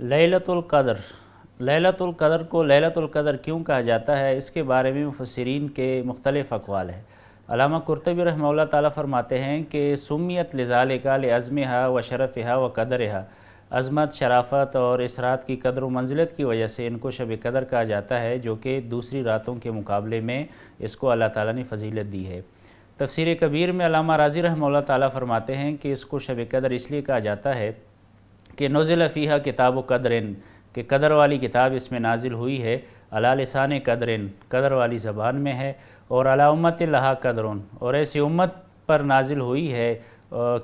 लैलतुल कदर लैलतुल कदर को लैलतुल कदर क्यों कहा जाता है इसके बारे में मुफसरीन के मुख्तलिफ अकवाल हैं अलामा कुरतबी रहमल्ला ताली फरमाते हैं कि सुमियत लिजाल का लज़म हा व शरफ़ हा व कदर हा अज़मत शराफत और इस रात की कदर व मंजिलत की वजह से इनको शब कदर कहा जाता है जो कि दूसरी रातों के मुकाबले में इसको अल्लाह ताली ने फजीलत दी है तफसर कबीर में अलामा राजी रहमल ताली फरमाते हैं कि इसको शब कदर इसलिए कहा जाता है कि नज़ल फ़ीहा किताब कदरन कि कदर वाली किताब इसमें नाजिल हुई है अला कदरन कदर वाली ज़बान में है और अला उम्मत लहा और ऐसी उम्मत पर नाजिल हुई है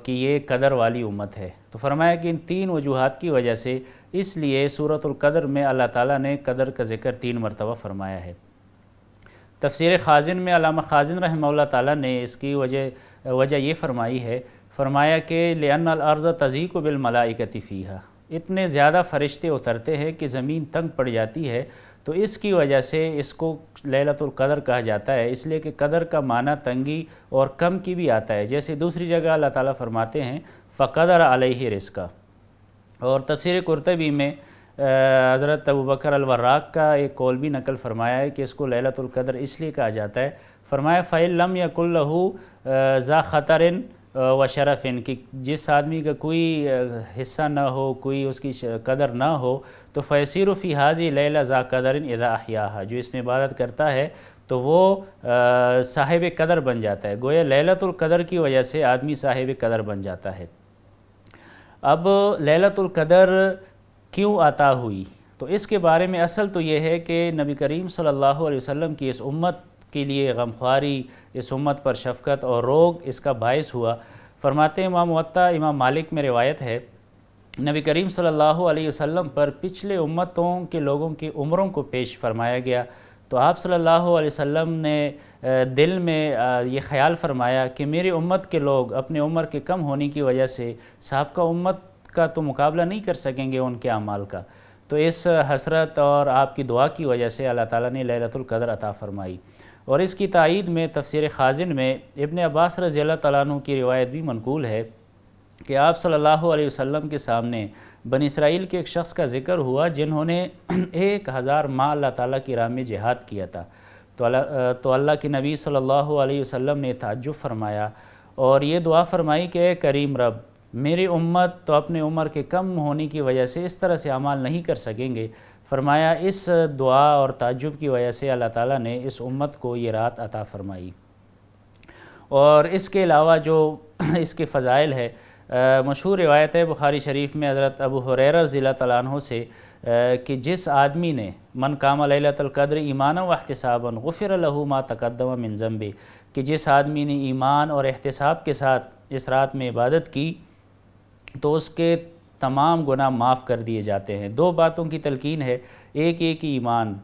कि ये कदर वाली उम्मत है तो फरमाया कि इन तीन वजूहत की वजह से इसलिए कदर में अल्लाह ताला ने कदर का जिक्र तीन मरतबा फरमाया है तफसर खाजिन में अलामा खाजिन रहम ताला ने इसकी वजह वजह ये फरमाई है फरमाया कि लेन तज़ी को बिलमलाइकती फ़ीहा इतने ज़्यादा फरिश्ते उतरते हैं कि ज़मीन तंग पड़ जाती है तो इसकी वजह से इसको लहलतुल्कदर कहा जाता है इसलिए कि कदर का माना तंगी और कम की भी आता है जैसे दूसरी जगह अल्लाह ताला फरमाते हैं फ़कदर अलैहि रिस्का और तफसर कुरतबी में हज़रत अबू बकर अलवर्राक का एक कौल भी नकल फरमाया है कि इसको लहलतुल्कदर इसलिए कहा जाता है फरमाया फ़ैल लम यकुल्लहू ज़ा ख़तरन व शरफ़ इन कि जिस आदमी का कोई हिस्सा ना हो कोई उसकी कदर ना हो तो फ़ैसर फ़ी हाजी लैला ज़ा कदर अदाहिया जो इसमें इबादत करता है तो वो साहिब कदर बन जाता है गोया लैलतुल कदर की वजह से आदमी साहिब कदर बन जाता है अब लैलतुल कदर क्यों आता हुई तो इसके बारे में असल तो ये है कि नबी करीम सल्लल्लाहु अलैहि वसल्लम की इस उम्मत के लिए गमख्वारी इस उम्मत पर शफकत और रोग इसका बायस हुआ फरमाते इमाम मत्ता इमाम मालिक में रिवायत है नबी करीम सल्लल्लाहु अलैहि वसल्लम पर पिछले उम्मतों के लोगों की उम्रों को पेश फरमाया गया तो आप सल्लल्लाहु अलैहि वसल्लम ने दिल में ये ख्याल फरमाया कि मेरी उम्मत के लोग अपने उम्र के कम होने की वजह से सबका उम्मत का तो मुकाबला नहीं कर सकेंगे उनके अमाल का तो इस हसरत और आपकी दुआ की वजह से अल्लाह ताला ने लैलतुल कदर अता फ़रमाई और इसकी तइद में तफसर खाजिन में इबन अब्बास रज़ी तु की रिवायत भी मनकूल है कि आप सल्लल्लाहु अलैहि वसल्लम के सामने बन इसराइल के एक शख्स का जिक्र हुआ जिन्होंने एक हज़ार माह अल्लाह ताली की राह में जिहाद किया था तो तो अल्लाह के नबी सल्लल्लाहु अलैहि वसल्लम ने ताजुब फरमाया और ये दुआ फरमाई कि करीम रब मेरी उम्मत तो अपने उम्र के कम होने की वजह से इस तरह से अमाल नहीं कर सकेंगे फरमाया इस दुआ और ताजुब की वजह से अल्लाह ताला ने इस उम्मत को ये रात अता फरमाई और इसके अलावा जो इसके फ़ज़ाइल है मशहूर रिवायत है बुखारी शरीफ में हज़रत अबू हुररा ज़िला तलानों से आ, कि जिस आदमी ने मन काम लतलकद्र ईमान व अहतसाबन गफ़िर लहूमा तकदम मिनजम्बे कि जिस आदमी ने ईमान और एहतसाब के साथ इस रात में इबादत की तो उसके तमाम गुना माफ़ कर दिए जाते हैं दो बातों की तलकिन है एक एक ही ईमान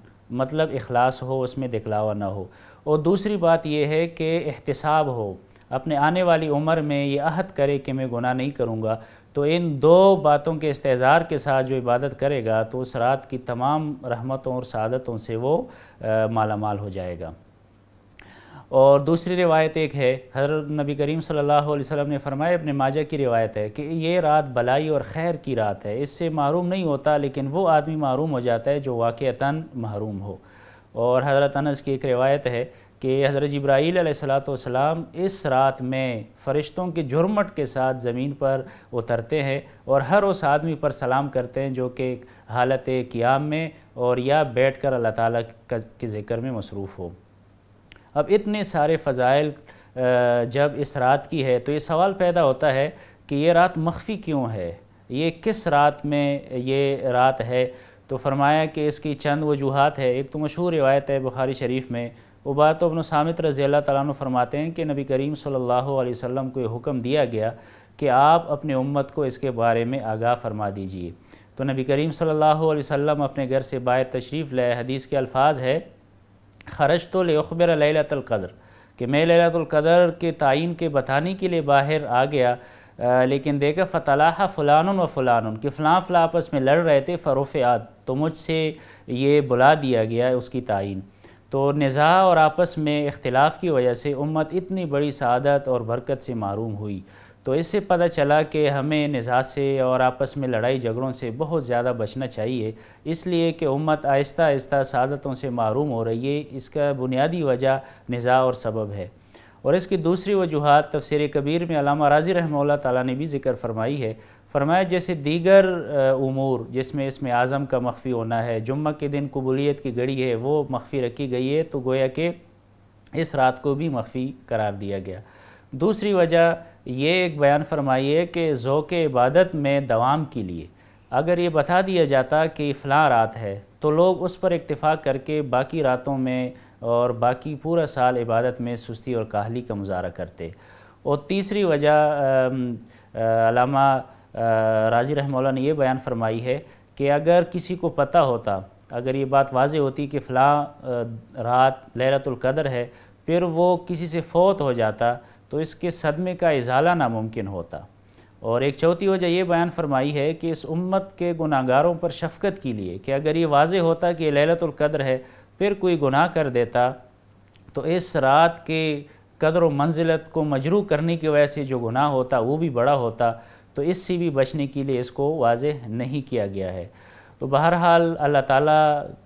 मतलब अखलास हो उसमें दिखलावा ना हो और दूसरी बात यह है कि एहतसाब हो अपने आने वाली उम्र में ये अहद करे कि मैं गुनाह नहीं करूँगा तो इन दो बातों के इस्तेज़ार के साथ जो इबादत करेगा तो उस रात की तमाम रहमतों और सादतों से वो मालामाल हो जाएगा और दूसरी रिवायत एक है हजरत नबी करीम सल्लल्लाहु अलैहि वसल्लम ने फरमाया अपने माजा की रिवायत है कि ये रात भलाई और खैर की रात है इससे महरूम नहीं होता लेकिन वो आदमी महरूम हो जाता है जो वाक़ता महरूम हो और हज़रत अनस की एक रिवायत है कि हज़रत इब्राहील सलाम इस रात में फ़रिश्तों के जुर्मट के साथ ज़मीन पर उतरते हैं और हर उस आदमी पर सलाम करते हैं जो कि हालत क़ियाम में और या बैठ कर अल्लाह ताली के ज़िक्र में मसरूफ़ हो अब इतने सारे फ़ज़ाइल जब इस रात की है तो ये सवाल पैदा होता है कि ये रात मख्फी क्यों है ये किस रात में ये रात है तो फरमाया कि इसकी चंद वजूहत है एक तो मशहूर रिवायत है बुखारी शरीफ में तो अबन सामित रज़ी अल्लाह फरमाते हैं कि नबी करीम सल्लल्लाहु अलैहि वसल्लम को हुक्म दिया गया कि आप अपने उम्मत को इसके बारे में आगाह फरमा दीजिए तो नबी करीम सल्लल्लाहु अलैहि वसल्लम अपने घर से बाहर तशरीफ़ लाए हदीस के अल्फाज है खरज तो लेबर लैलतर कि मैं लैलतर के तयन के बताने के लिए बाहर आ गया आ, लेकिन देखा फ़तला फ़लान व फ़लान कि फ़लाँ फ़ला आपस में लड़ रहे थे फ़रूफ़ आद तो मुझसे ये बुला दिया गया उसकी तयन तो नज़ा और आपस में इख्तलाफ़ की वजह से उम्मत इतनी बड़ी सदत और बरकत से मरूम हुई तो इससे पता चला कि हमें निज़ा से और आपस में लड़ाई झगड़ों से बहुत ज़्यादा बचना चाहिए इसलिए कि उम्मत आहिस्ता आहिस्ता सादतों से मरूम हो रही है इसका बुनियादी वजह निज़ा और सबब है और इसकी दूसरी वजूहत तफसर कबीर में अलामा राजी रहमल्ला तला ने भी जिक्र फरमाई है फरमाया जैसे दीगर उमूर जिसमें इसमें आज़म का मख्फी होना है जुम्मे के दिन कबूलीत की घड़ी है वो मख्फी रखी गई है तो गोया के इस रात को भी मख्फी करार दिया गया दूसरी वजह ये एक बयान फरमाइए कि ओक़ इबादत में दवाम के लिए अगर ये बता दिया जाता कि फ़लाँ रात है तो लोग उस पर इतफ़ा करके बाकी रातों में और बाकी पूरा साल इबादत में सुस्ती और काहली का मुजाह करते और तीसरी वजह राजी रहमौला ने यह बयान फरमाई है कि अगर किसी को पता होता अगर ये बात वाज होती कि फ़लाँ रात लहरतुल्कदर है फिर वो किसी से फौत हो जाता तो इसके सदमे का इजाला नामुमकिन होता और एक चौथी वजह यह बयान फरमाई है कि इस उम्मत के गुनागारों पर शफकत के लिए कि अगर ये वाज होता कि लहलतुल्कद्र है फिर कोई गुनाह कर देता तो इस रात के कदर व मंजिलत को मजरू करने की वजह से जो गुनाह होता वो भी बड़ा होता तो इससे भी बचने के लिए इसको वाज नहीं किया गया है तो बहरहाल अल्लाह ताला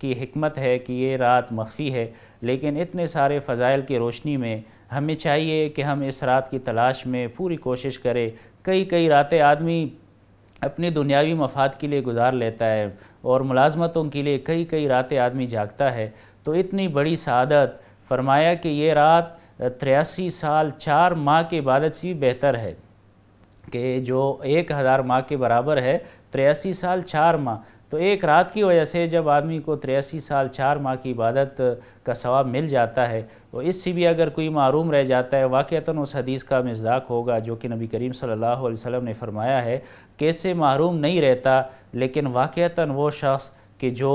की हमत है कि ये रात मख्फी है लेकिन इतने सारे फ़ज़ाइल की रोशनी में हमें चाहिए कि हम इस रात की तलाश में पूरी कोशिश करें कई कई रातें आदमी अपने दुनियावी मफाद के लिए गुजार लेता है और मुलाजमतों के लिए कई कई रातें आदमी जागता है तो इतनी बड़ी सदत फरमाया कि ये रात तिरासी साल चार माह के इबादत से भी बेहतर है कि जो एक हज़ार माह के बराबर है तिरासी साल चार माह तो एक रात की वजह से जब आदमी को तिरासी साल चार माह की इबादत का सवाब मिल जाता है तो इससे भी अगर कोई मरूम रह जाता है वाक़ता उस हदीस का मजदाक होगा जो कि नबी करीम सल्लल्लाहु अलैहि वसल्लम ने फरमाया है कैसे महरूम नहीं रहता लेकिन वाक़ता वो शख्स कि जो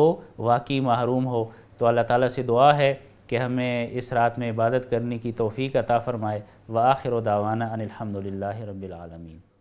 वाकई महरूम हो तो अल्लाह ताली से दुआ है कि हमें इस रात में इबादत करने की तोफ़ी अता फ़रमाए व आखिर दावाना अनिलहमदिल्ला रबीआलमी